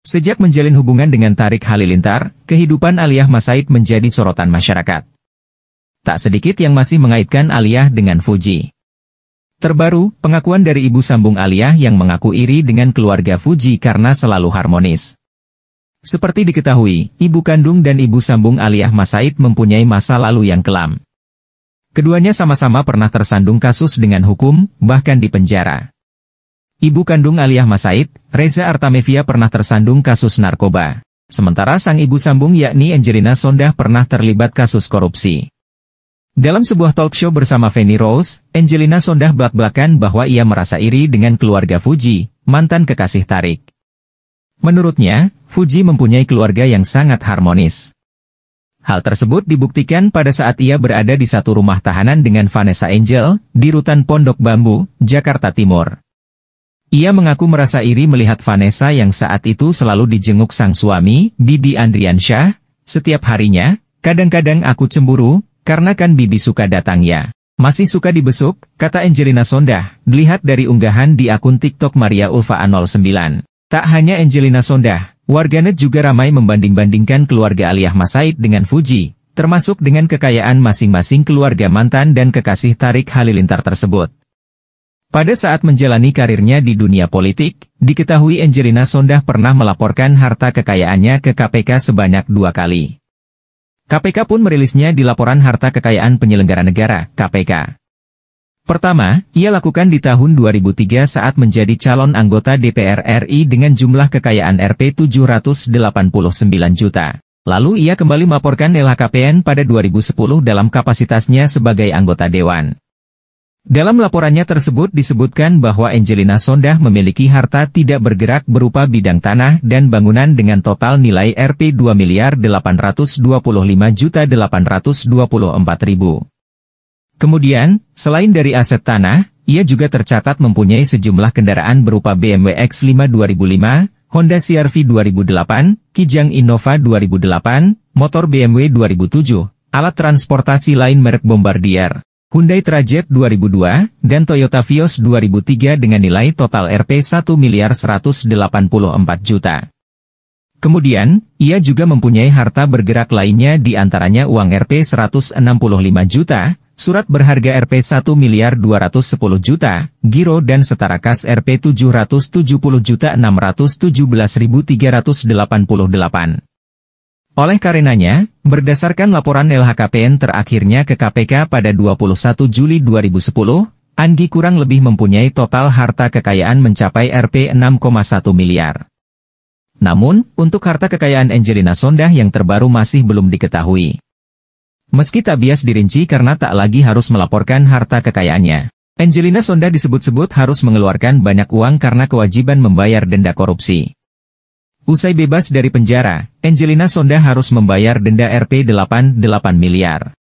Sejak menjalin hubungan dengan Tarik Halilintar, kehidupan Aliyah Masaid menjadi sorotan masyarakat. Tak sedikit yang masih mengaitkan Aliyah dengan Fuji. Terbaru, pengakuan dari ibu sambung Aliyah yang mengaku iri dengan keluarga Fuji karena selalu harmonis. Seperti diketahui, ibu kandung dan ibu sambung Aliyah Masaid mempunyai masa lalu yang kelam. Keduanya sama-sama pernah tersandung kasus dengan hukum, bahkan di penjara. Ibu kandung Aliyah Masaid, Reza Artamevia pernah tersandung kasus narkoba. Sementara sang ibu sambung yakni Angelina Sondah pernah terlibat kasus korupsi. Dalam sebuah talk show bersama Fanny Rose, Angelina Sondah belak-belakan bahwa ia merasa iri dengan keluarga Fuji, mantan kekasih Tarik. Menurutnya, Fuji mempunyai keluarga yang sangat harmonis. Hal tersebut dibuktikan pada saat ia berada di satu rumah tahanan dengan Vanessa Angel, di Rutan Pondok Bambu, Jakarta Timur. Ia mengaku merasa iri melihat Vanessa yang saat itu selalu dijenguk sang suami, Bibi Andriansyah, setiap harinya, kadang-kadang aku cemburu, karena kan Bibi suka datang ya. Masih suka dibesuk, kata Angelina Sondah, dilihat dari unggahan di akun TikTok Maria Ulfa 09. Tak hanya Angelina Sondah, warganet juga ramai membanding-bandingkan keluarga Aliyah Masaid dengan Fuji, termasuk dengan kekayaan masing-masing keluarga mantan dan kekasih Tarik Halilintar tersebut. Pada saat menjalani karirnya di dunia politik, diketahui Angelina Sondah pernah melaporkan harta kekayaannya ke KPK sebanyak dua kali. KPK pun merilisnya di laporan harta kekayaan penyelenggara negara, KPK. Pertama, ia lakukan di tahun 2003 saat menjadi calon anggota DPR RI dengan jumlah kekayaan Rp 789 juta. Lalu ia kembali melaporkan LHKPN pada 2010 dalam kapasitasnya sebagai anggota Dewan. Dalam laporannya tersebut disebutkan bahwa Angelina Sondah memiliki harta tidak bergerak berupa bidang tanah dan bangunan dengan total nilai Rp 2 miliar 825 juta 824 Kemudian, selain dari aset tanah, ia juga tercatat mempunyai sejumlah kendaraan berupa BMW X5 2005, Honda CR-V 2008, Kijang Innova 2008, motor BMW 2007, alat transportasi lain merek Bombardier. Hyundai Trajet 2002, dan Toyota Vios 2003 dengan nilai total Rp 1 miliar 184 juta. Kemudian, ia juga mempunyai harta bergerak lainnya di antaranya uang Rp 165 juta, surat berharga Rp 1 miliar 210 juta, giro dan setara kas Rp 770 juta 617.388. Oleh karenanya, berdasarkan laporan LHKPN terakhirnya ke KPK pada 21 Juli 2010, Anggi kurang lebih mempunyai total harta kekayaan mencapai Rp 6,1 miliar. Namun, untuk harta kekayaan Angelina Sondah yang terbaru masih belum diketahui. Meski tak bias dirinci karena tak lagi harus melaporkan harta kekayaannya. Angelina Sonda disebut-sebut harus mengeluarkan banyak uang karena kewajiban membayar denda korupsi. Usai bebas dari penjara, Angelina Sonda harus membayar denda Rp 88 miliar.